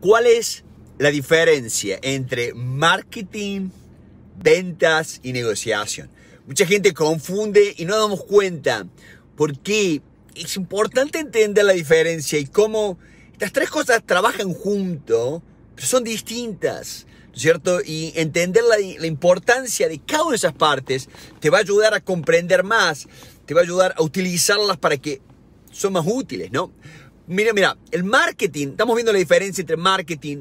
¿Cuál es la diferencia entre marketing, ventas y negociación? Mucha gente confunde y no damos cuenta porque es importante entender la diferencia y cómo estas tres cosas trabajan junto, pero son distintas. ¿Cierto? Y entender la, la importancia de cada una de esas partes te va a ayudar a comprender más, te va a ayudar a utilizarlas para que son más útiles, ¿no? Mira, mira, el marketing, estamos viendo la diferencia entre marketing,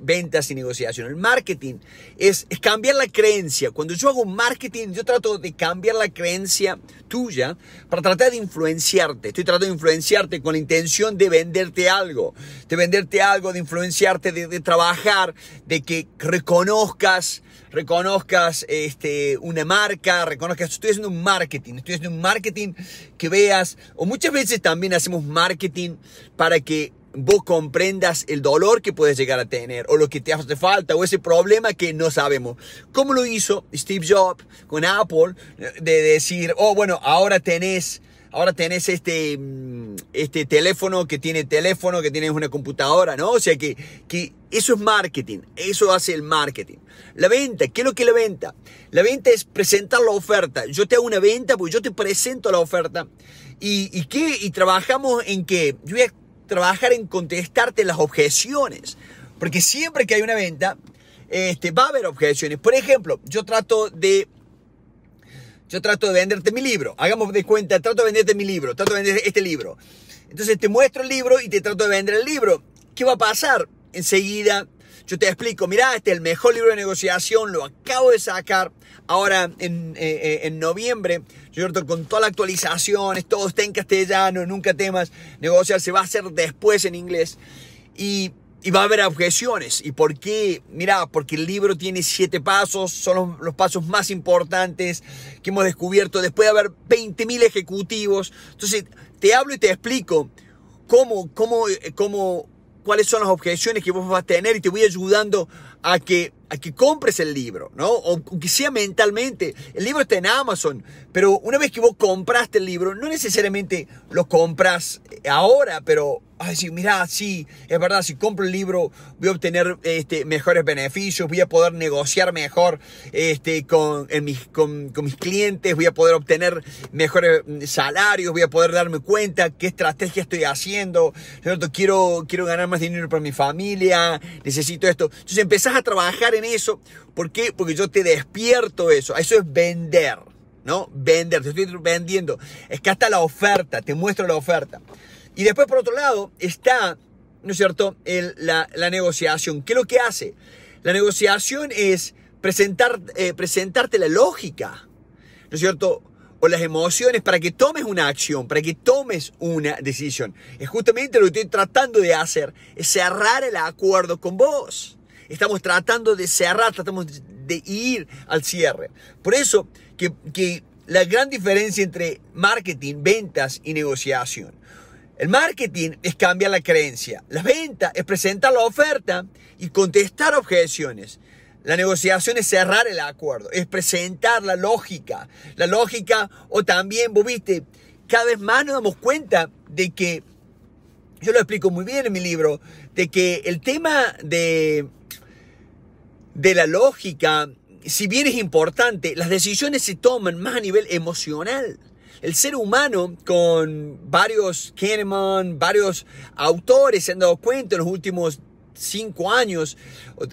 ventas y negociación. El marketing es, cambiar la creencia. Cuando yo hago marketing, yo trato de cambiar la creencia tuya para tratar de influenciarte. Estoy tratando de influenciarte con la intención de venderte algo, de venderte algo, de influenciarte, de, de trabajar, de que reconozcas reconozcas este, una marca, reconozcas, estoy haciendo un marketing, estoy haciendo un marketing que veas, o muchas veces también hacemos marketing para que vos comprendas el dolor que puedes llegar a tener o lo que te hace falta o ese problema que no sabemos. ¿Cómo lo hizo Steve Jobs con Apple de decir, oh, bueno, ahora tenés ahora tenés este, mm, este teléfono que tiene teléfono, que tienes una computadora, ¿no? O sea que, que eso es marketing, eso hace el marketing. La venta, ¿qué es lo que es la venta? La venta es presentar la oferta. Yo te hago una venta, pues yo te presento la oferta. ¿Y, qué? Y trabajamos en qué? yo voy a trabajar en contestarte las objeciones. Porque siempre que hay una venta, este, va a haber objeciones. Por ejemplo, yo trato de yo trato de venderte mi libro. Hagamos de cuenta, trato de venderte mi libro, trato de venderte este libro. Entonces te muestro el libro y te trato de vender el libro. ¿Qué va a pasar? Enseguida yo te explico, mirá, este es el mejor libro de negociación, lo acabo de sacar. Ahora en, eh, eh, noviembre, yo con todas las actualizaciones, todo está en castellano, nunca temas, negociar se va a hacer después en inglés. Y y va a haber objeciones. ¿Y por qué? Mira, porque el libro tiene siete pasos, son los, pasos más importantes que hemos descubierto después de haber 20.000 ejecutivos. Entonces, te hablo y te explico cómo, cómo, eh, cómo, cuáles son las objeciones que vos vas a tener y te voy ayudando a que, a que compres el libro, ¿no? O, que sea mentalmente. El libro está en Amazon, pero una vez que vos compraste el libro, no necesariamente lo compras eh, ahora, pero decir, mira, sí, es verdad, si compro el libro voy a obtener este, mejores beneficios, voy a poder negociar mejor este, con, mis, con, mis clientes, voy a poder obtener mejores mm, salarios, voy a poder darme cuenta qué estrategia estoy haciendo, Quiero, quiero ganar más dinero para mi familia, necesito esto. Entonces empezás a trabajar en eso. ¿Por qué? Porque yo te despierto eso. Eso es vender. ¿no? Vender, te estoy vendiendo. Es que hasta la oferta, te muestro la oferta. Y después, por otro lado, está, ¿no es cierto?, la, negociación. ¿Qué es lo que hace? La negociación es presentar, eh, presentarte la lógica, ¿no es cierto?, o las emociones para que tomes una acción, para que tomes una decisión. Es justamente lo que estoy tratando de hacer, es cerrar el acuerdo con vos. Estamos tratando de cerrar, tratamos de ir al cierre. Por eso que la gran diferencia entre marketing, ventas y negociación el marketing es cambiar la creencia. La venta es presentar la oferta y contestar objeciones. La negociación es cerrar el acuerdo, es presentar la lógica. La lógica, o también, vos viste, cada vez más nos damos cuenta de que, yo lo explico muy bien en mi libro, de que el tema de, de la lógica, si bien es importante, las decisiones se toman más a nivel emocional el ser humano con varios Kahneman, varios autores se han dado cuenta en los últimos cinco años,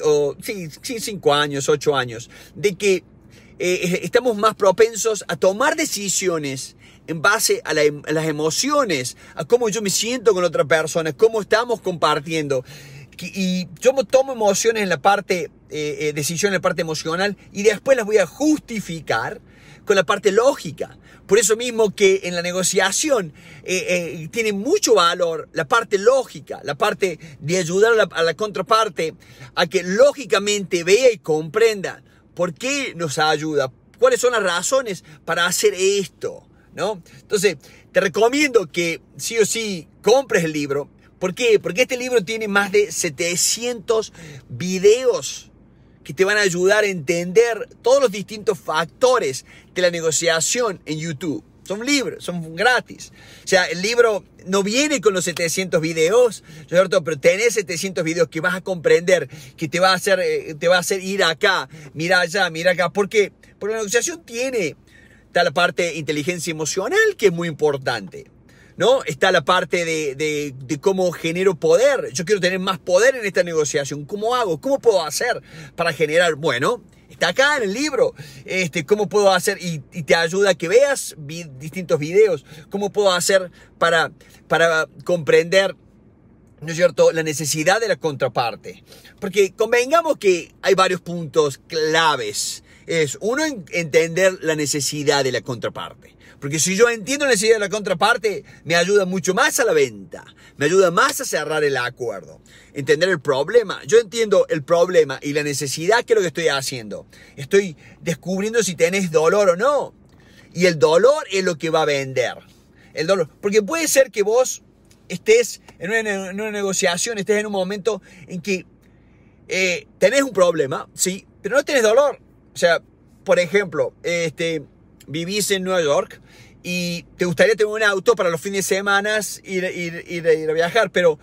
o, cinco años, ocho años, de que eh, estamos más propensos a tomar decisiones en base em, a, las emociones, a cómo yo me siento con otra persona, cómo estamos compartiendo. Y yo tomo emociones en la parte, eh, eh, decisión en la parte emocional y después las voy a justificar con la parte lógica. Por eso mismo que en la negociación eh, eh, tiene mucho valor la parte lógica, la parte de ayudar a la, a la contraparte a que lógicamente vea y comprenda por qué nos ayuda, cuáles son las razones para hacer esto, ¿no? Entonces, te recomiendo que sí o sí compres el libro. ¿Por qué? Porque este libro tiene más de 700 videos que te van a ayudar a entender todos los distintos factores de la negociación en YouTube. Son libros, son gratis. O sea, el libro no viene con los 700 videos, ¿cierto? Pero tenés 700 videos que vas a comprender, que te va a hacer, eh, te va a hacer ir acá, mira allá, mira acá. ¿Por Porque la negociación tiene tal parte de inteligencia emocional que es muy importante. ¿no? Está la parte de, cómo genero poder. Yo quiero tener más poder en esta negociación. ¿Cómo hago? ¿Cómo puedo hacer para generar? Bueno, está acá en el libro. Este, ¿Cómo puedo hacer? Y, te ayuda a que veas distintos videos. ¿Cómo puedo hacer para, para comprender? ¿no es cierto?, la necesidad de la contraparte. Porque convengamos que hay varios puntos claves. Es uno, entender la necesidad de la contraparte. Porque si yo entiendo la necesidad de la contraparte, me ayuda mucho más a la venta, me ayuda más a cerrar el acuerdo. Entender el problema. Yo entiendo el problema y la necesidad que es lo que estoy haciendo. Estoy descubriendo si tenés dolor o no. Y el dolor es lo que va a vender. El dolor. Porque puede ser que vos estés en una, negociación, estés en un momento en que eh, tenés un problema, sí, pero no tenés dolor. O sea, por ejemplo, este, vivís en Nueva York y te gustaría tener un auto para los fines de semana, ir, ir, a viajar, pero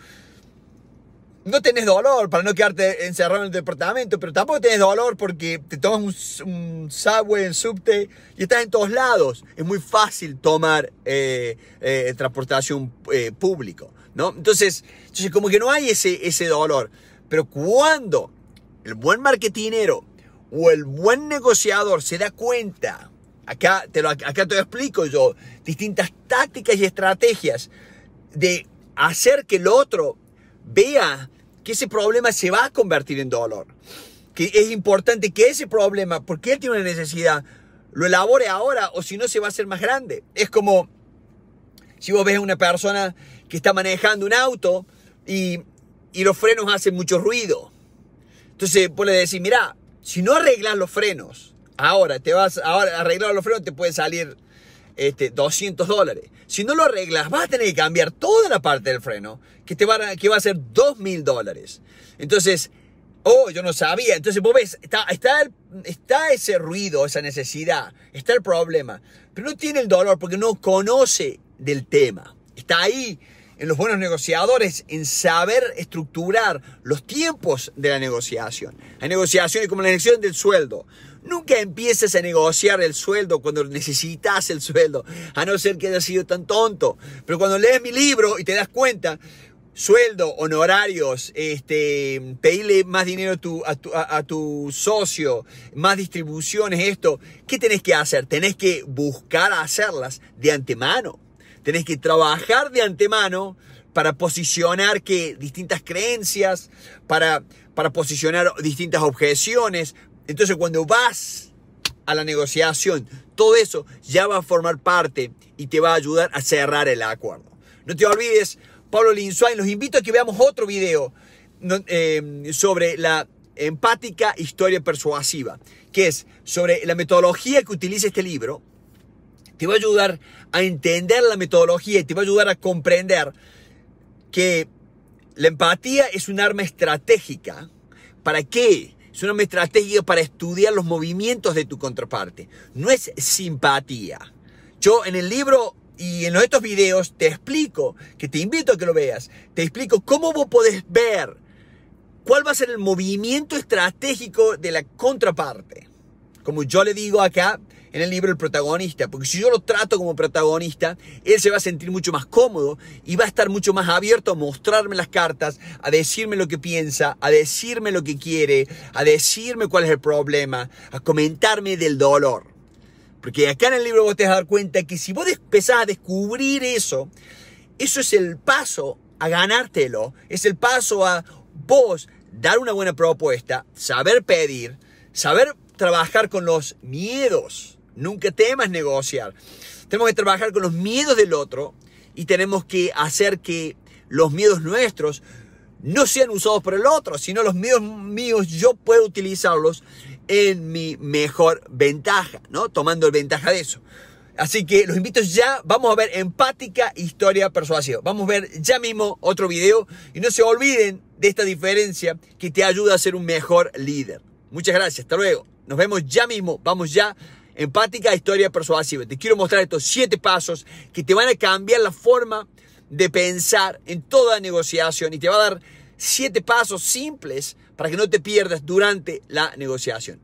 no tenés dolor para no quedarte encerrado en el departamento, pero tampoco tenés dolor porque te tomas un, subway, un subte y estás en todos lados. Es muy fácil tomar eh, eh transportación eh, público, ¿no? Entonces, entonces, como que no hay ese, ese dolor. Pero cuando el buen marketinero o el buen negociador se da cuenta Acá te lo, acá te explico yo. Distintas tácticas y estrategias de hacer que el otro vea que ese problema se va a convertir en dolor. Que es importante que ese problema, porque él tiene una necesidad, lo elabore ahora o si no se va a hacer más grande. Es como si vos ves a una persona que está manejando un auto y, y los frenos hacen mucho ruido. Entonces vos le decís, mira, si no arreglas los frenos, Ahora, te vas, ahora arreglar los frenos te puede salir este, 200 dólares. Si no lo arreglas, vas a tener que cambiar toda la parte del freno, que, te va, a, que va a ser 2.000 dólares. Entonces, oh, yo no sabía. Entonces, vos ves, está, está ese ruido, esa necesidad, está el problema, pero no tiene el dolor porque no conoce del tema. Está ahí en los buenos negociadores, en saber estructurar los tiempos de la negociación. La negociación es como la elección del sueldo. Nunca empieces a negociar el sueldo cuando necesitas el sueldo, a no ser que hayas sido tan tonto. Pero cuando lees mi libro y te das cuenta, sueldo, honorarios, este, pedirle más dinero tu, a, tu, a tu, socio, más distribuciones, esto, ¿qué tenés que hacer? Tenés que buscar hacerlas de antemano. Tenés que trabajar de antemano para posicionar que distintas creencias, para, para posicionar distintas objeciones. Entonces cuando vas a la negociación, todo eso ya va a formar parte y te va a ayudar a cerrar el acuerdo. No te olvides, Pablo Linsuain, los invito a que veamos otro video eh, sobre la empática historia persuasiva, que es sobre la metodología que utiliza este libro te va a ayudar a entender la metodología y te va a ayudar a comprender que la empatía es un arma estratégica. ¿Para qué? Es una arma estratégica para estudiar los movimientos de tu contraparte. No es simpatía. Yo en el libro y en estos videos te explico, que te invito a que lo veas, te explico cómo vos podés ver cuál va a ser el movimiento estratégico de la contraparte. Como yo le digo acá, en el libro el protagonista, porque si yo lo trato como protagonista, él se va a sentir mucho más cómodo y va a estar mucho más abierto a mostrarme las cartas, a decirme lo que piensa, a decirme lo que quiere, a decirme cuál es el problema, a comentarme del dolor. Porque acá en el libro vos te vas a dar cuenta que si vos empezás a descubrir eso, eso es el paso a ganártelo, es el paso a vos dar una buena propuesta, saber pedir, saber trabajar con los miedos. Nunca temas negociar. Tenemos que trabajar con los miedos del otro y tenemos que hacer que los miedos nuestros no sean usados por el otro, sino los miedos míos yo puedo utilizarlos en mi mejor ventaja, ¿no? Tomando ventaja de eso. Así que los invito ya, vamos a ver empática historia persuasiva. Vamos a ver ya mismo otro video y no se olviden de esta diferencia que te ayuda a ser un mejor líder. Muchas gracias, hasta luego. Nos vemos ya mismo, vamos ya Empática historia persuasiva. Te quiero mostrar estos siete pasos que te van a cambiar la forma de pensar en toda negociación y te va a dar siete pasos simples para que no te pierdas durante la negociación.